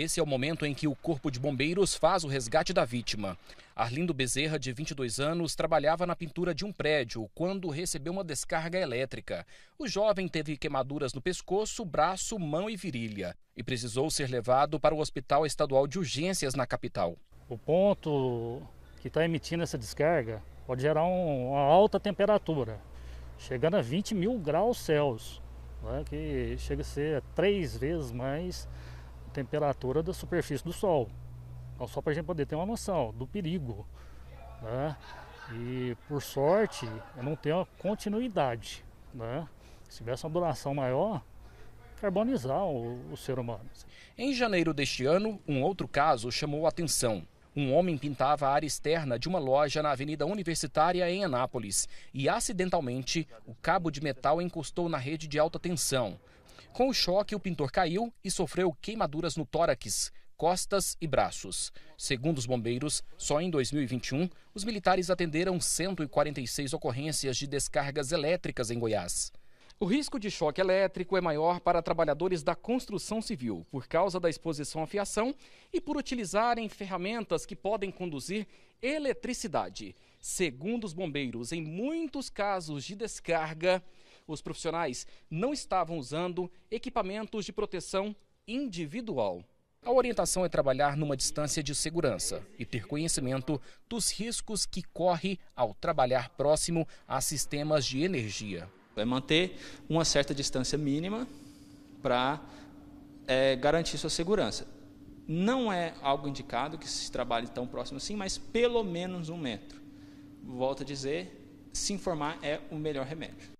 Esse é o momento em que o Corpo de Bombeiros faz o resgate da vítima. Arlindo Bezerra, de 22 anos, trabalhava na pintura de um prédio quando recebeu uma descarga elétrica. O jovem teve queimaduras no pescoço, braço, mão e virilha e precisou ser levado para o Hospital Estadual de Urgências na capital. O ponto que está emitindo essa descarga pode gerar uma alta temperatura, chegando a 20 mil graus Celsius, né, que chega a ser três vezes mais temperatura da superfície do Sol. Então, só para a gente poder ter uma noção do perigo. Né? E por sorte, não tem uma continuidade. Né? Se tivesse uma duração maior, carbonizar o, o ser humano. Em janeiro deste ano, um outro caso chamou a atenção. Um homem pintava a área externa de uma loja na Avenida Universitária em Anápolis e, acidentalmente, o cabo de metal encostou na rede de alta tensão. Com o choque, o pintor caiu e sofreu queimaduras no tórax, costas e braços. Segundo os bombeiros, só em 2021, os militares atenderam 146 ocorrências de descargas elétricas em Goiás. O risco de choque elétrico é maior para trabalhadores da construção civil, por causa da exposição à fiação e por utilizarem ferramentas que podem conduzir eletricidade. Segundo os bombeiros, em muitos casos de descarga, os profissionais não estavam usando equipamentos de proteção individual. A orientação é trabalhar numa distância de segurança e ter conhecimento dos riscos que corre ao trabalhar próximo a sistemas de energia. É manter uma certa distância mínima para é, garantir sua segurança. Não é algo indicado que se trabalhe tão próximo assim, mas pelo menos um metro. Volto a dizer, se informar é o melhor remédio.